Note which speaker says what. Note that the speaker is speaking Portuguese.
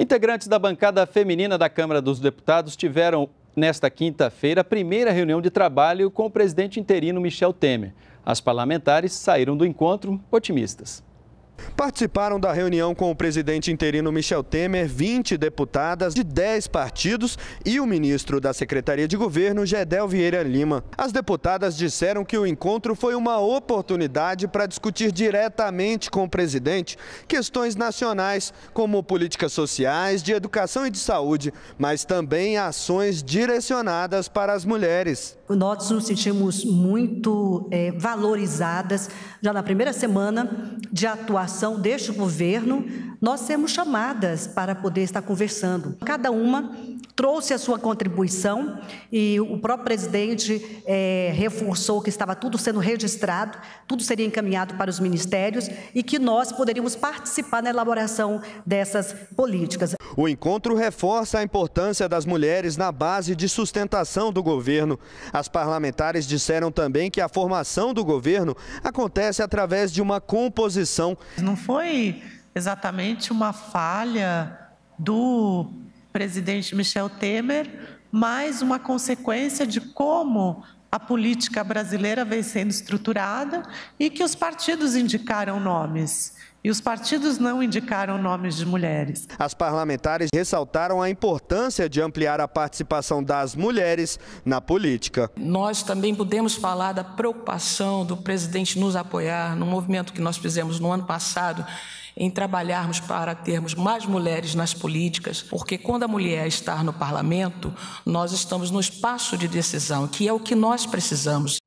Speaker 1: Integrantes da bancada feminina da Câmara dos Deputados tiveram nesta quinta-feira a primeira reunião de trabalho com o presidente interino Michel Temer. As parlamentares saíram do encontro otimistas. Participaram da reunião com o presidente interino Michel Temer 20 deputadas de 10 partidos e o ministro da Secretaria de Governo, Gedel Vieira Lima. As deputadas disseram que o encontro foi uma oportunidade para discutir diretamente com o presidente questões nacionais, como políticas sociais, de educação e de saúde, mas também ações direcionadas para as mulheres.
Speaker 2: Nós nos sentimos muito é, valorizadas já na primeira semana de atuação aprovação deste governo nós sermos chamadas para poder estar conversando. Cada uma trouxe a sua contribuição e o próprio presidente é, reforçou que estava tudo sendo registrado, tudo seria encaminhado para os ministérios e que nós poderíamos participar na elaboração dessas
Speaker 1: políticas. O encontro reforça a importância das mulheres na base de sustentação do governo. As parlamentares disseram também que a formação do governo acontece
Speaker 3: através de uma composição. Não foi exatamente uma falha do presidente Michel Temer, mas uma consequência de como a política brasileira vem sendo estruturada e que os partidos indicaram nomes. E os partidos não indicaram nomes de mulheres.
Speaker 1: As parlamentares ressaltaram a importância de ampliar a participação das mulheres na política.
Speaker 4: Nós também podemos falar da preocupação do presidente nos apoiar no movimento que nós fizemos no ano passado em trabalharmos para termos mais mulheres nas políticas, porque quando a mulher está no parlamento, nós estamos no espaço de decisão, que é o que nós precisamos.